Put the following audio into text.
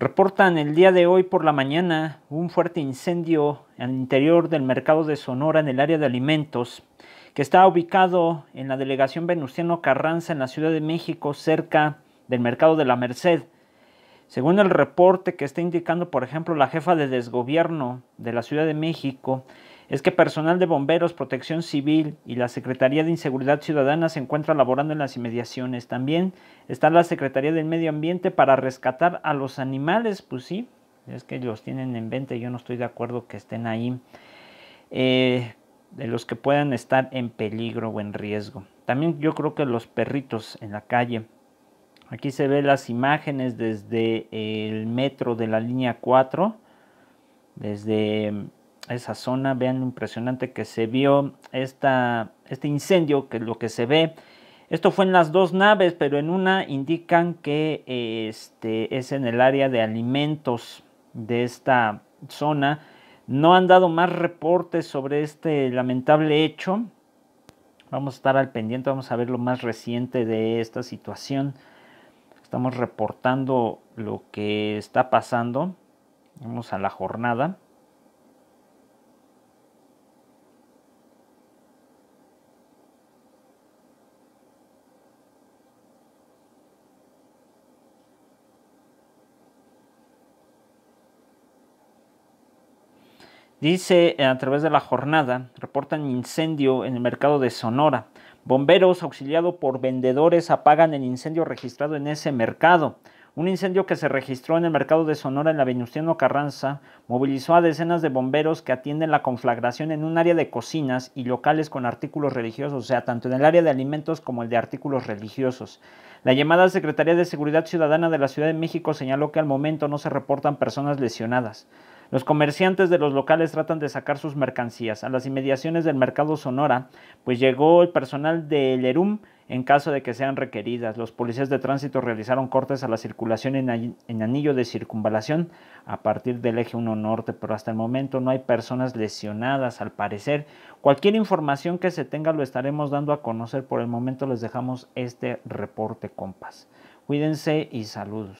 Reportan el día de hoy por la mañana un fuerte incendio al interior del mercado de Sonora en el área de alimentos que está ubicado en la delegación Venustiano Carranza en la Ciudad de México cerca del mercado de la Merced. Según el reporte que está indicando, por ejemplo, la jefa de desgobierno de la Ciudad de México, es que personal de bomberos, protección civil y la Secretaría de Inseguridad Ciudadana se encuentra laborando en las inmediaciones. También está la Secretaría del Medio Ambiente para rescatar a los animales, pues sí, es que los tienen en venta y yo no estoy de acuerdo que estén ahí. Eh, de los que puedan estar en peligro o en riesgo. También yo creo que los perritos en la calle. Aquí se ven las imágenes desde el metro de la línea 4, desde esa zona. Vean lo impresionante que se vio esta, este incendio, que es lo que se ve. Esto fue en las dos naves, pero en una indican que este, es en el área de alimentos de esta zona. No han dado más reportes sobre este lamentable hecho. Vamos a estar al pendiente, vamos a ver lo más reciente de esta situación. Estamos reportando lo que está pasando. Vamos a la jornada. Dice eh, a través de la jornada, reportan incendio en el mercado de Sonora. Bomberos auxiliados por vendedores apagan el incendio registrado en ese mercado. Un incendio que se registró en el mercado de Sonora en la Venustiano Carranza movilizó a decenas de bomberos que atienden la conflagración en un área de cocinas y locales con artículos religiosos, o sea, tanto en el área de alimentos como el de artículos religiosos. La llamada Secretaría de Seguridad Ciudadana de la Ciudad de México señaló que al momento no se reportan personas lesionadas. Los comerciantes de los locales tratan de sacar sus mercancías. A las inmediaciones del mercado Sonora, pues llegó el personal del ERUM en caso de que sean requeridas. Los policías de tránsito realizaron cortes a la circulación en, anillo de circunvalación a partir del eje 1 norte, pero hasta el momento no hay personas lesionadas al parecer. Cualquier información que se tenga lo estaremos dando a conocer. Por el momento les dejamos este reporte, compas. Cuídense y saludos.